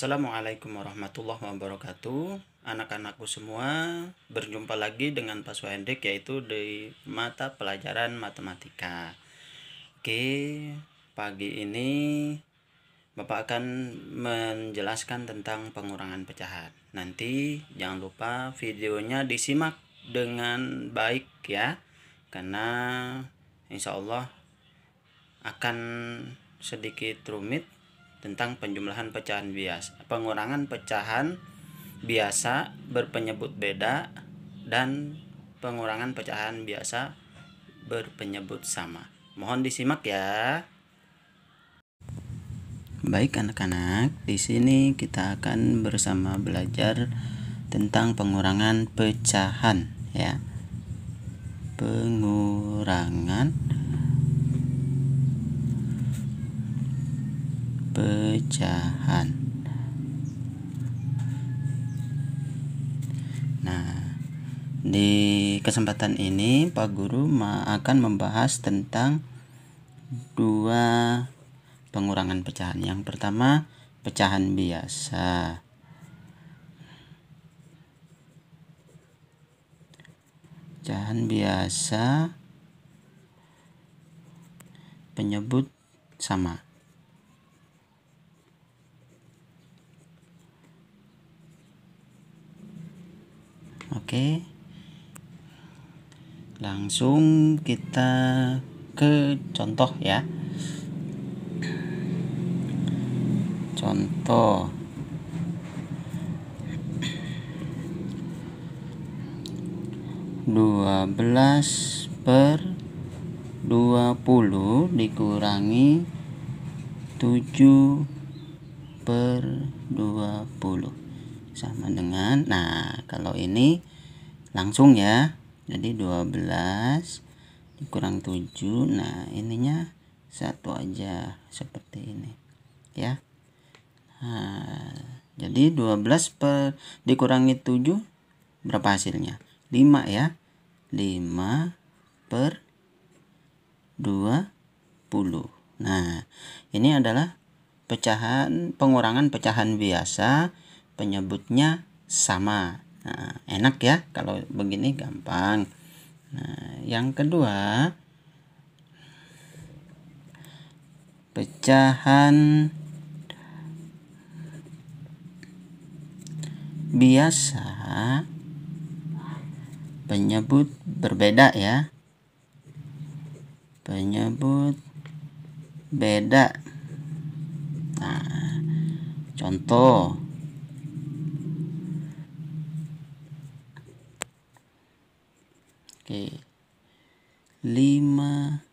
Assalamualaikum warahmatullahi wabarakatuh Anak-anakku semua Berjumpa lagi dengan Pak Suhendrik Yaitu di mata pelajaran matematika Oke Pagi ini Bapak akan menjelaskan tentang pengurangan pecahan Nanti jangan lupa videonya disimak dengan baik ya Karena insya Allah akan sedikit rumit tentang penjumlahan pecahan bias. Pengurangan pecahan biasa berpenyebut beda dan pengurangan pecahan biasa berpenyebut sama. Mohon disimak ya. Baik anak-anak, di sini kita akan bersama belajar tentang pengurangan pecahan ya. Pengurangan pecahan nah di kesempatan ini Pak Guru akan membahas tentang dua pengurangan pecahan yang pertama pecahan biasa pecahan biasa penyebut sama Oke. Langsung kita ke contoh ya. Contoh. Dua belas per dua puluh dikurangi tujuh per dua puluh sama dengan nah kalau ini langsung ya jadi 12 dikurang 7 nah ininya satu aja seperti ini ya nah, jadi 12 per dikurangi 7 berapa hasilnya 5 ya 5 per 20 nah ini adalah pecahan pengurangan pecahan biasa penyebutnya sama. Nah, enak ya kalau begini gampang. Nah, yang kedua pecahan biasa penyebut berbeda ya penyebut beda nah contoh Oke. 5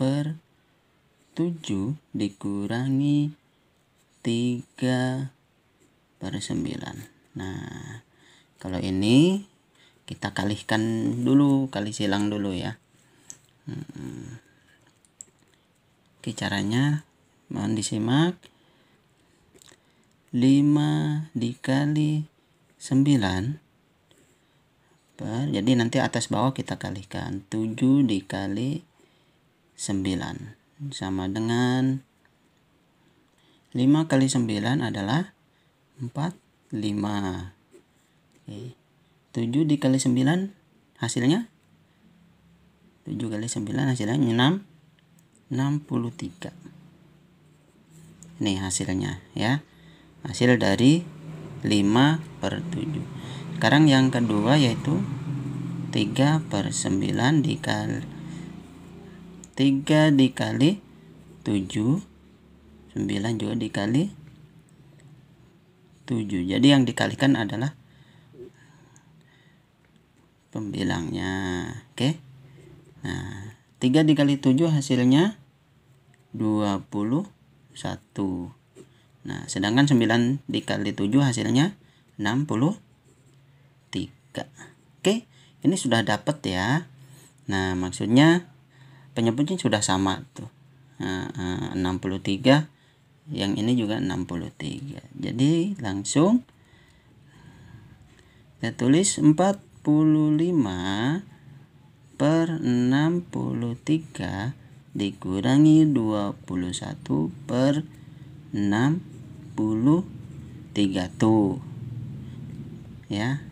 per 7 dikurangi 3 per 9. Nah, kalau ini kita kalihkan dulu, kali silang dulu ya. Hmm. Oke, caranya mohon disimak. 5 dikali 9 per jadi nanti atas bawah kita kalikan 7 dikali 9 sama dengan 5 kali 9 adalah 4 5 Oke. 7 dikali 9 hasilnya 7 kali 9 hasilnya 6 63 ini hasilnya ya hasil dari 5 per 7 sekarang yang kedua yaitu 3 per 9 dikali 3 dikali 7 9 juga dikali 7 jadi yang dikalikan adalah pembilangnya oke okay? nah 3 dikali 7 hasilnya 21 nah sedangkan 9 dikali 7 hasilnya 61 3. Oke, ini sudah dapat ya. Nah, maksudnya penyebutnya sudah sama tuh. Nah, 63 eh, yang ini juga 63. Jadi langsung kita tulis 45 per 63 dikurangi 21 per 63 tuh ya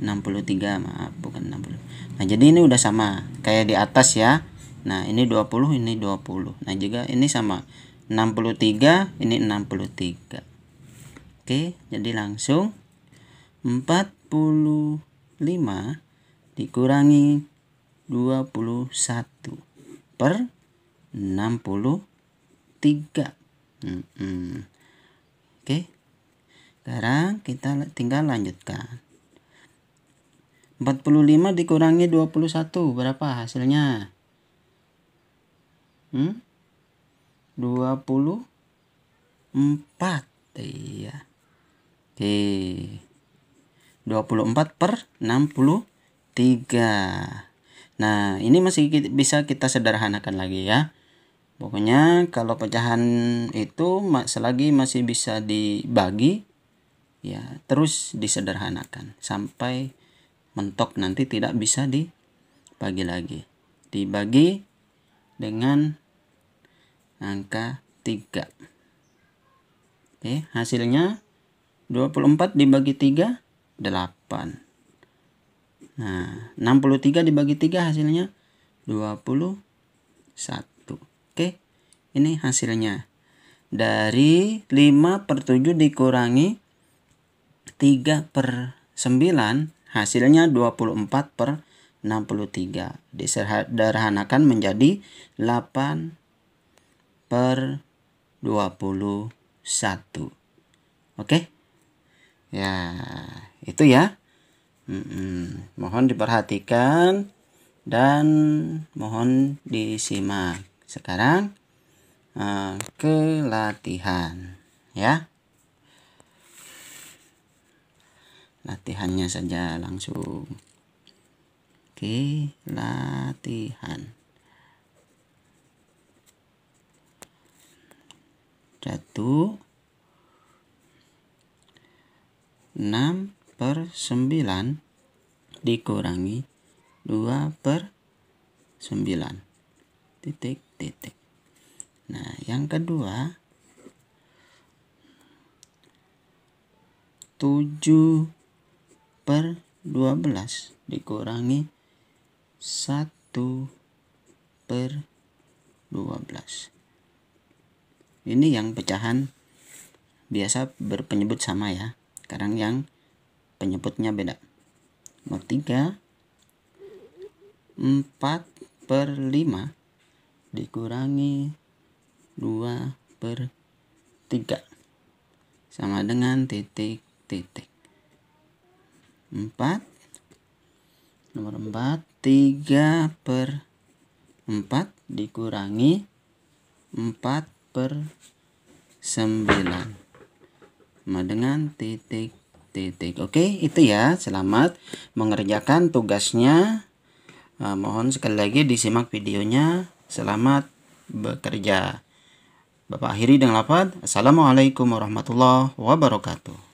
63 maaf bukan 60 nah jadi ini udah sama kayak di atas ya nah ini 20 ini 20 nah juga ini sama 63 ini 63 oke jadi langsung 45 dikurangi 21 per 63 hmm, hmm. oke sekarang kita tinggal lanjutkan 45 dikurangi 21 berapa hasilnya? Hmm? 24. Iya. Oke. 24 per 63. Nah, ini masih bisa kita sederhanakan lagi ya. Pokoknya kalau pecahan itu selagi masih bisa dibagi ya terus disederhanakan sampai mentok nanti tidak bisa dibagi lagi dibagi dengan angka 3 oke hasilnya 24 dibagi 3 8 nah 63 dibagi 3 hasilnya 21 oke ini hasilnya dari 5 per 7 dikurangi 3 per 9 Hasilnya 24 per 63. Disederhanakan menjadi 8 per 21. Oke? Okay? Ya, itu ya. Mm -mm. Mohon diperhatikan dan mohon disimak. Sekarang uh, ke latihan ya. latihannya saja langsung oke latihan satu enam per sembilan dikurangi dua per sembilan titik titik nah yang kedua tujuh per 12 dikurangi 1 per 12 ini yang pecahan biasa berpenyebut sama ya sekarang yang penyebutnya beda nomor 3 4 per 5 dikurangi 2 per 3 sama dengan titik titik 4 nomor 4 3 per 4 dikurangi 4 per 9 sama dengan titik titik oke itu ya selamat mengerjakan tugasnya nah, mohon sekali lagi disimak videonya selamat bekerja Bapak akhiri dengan lapat Assalamualaikum warahmatullahi wabarakatuh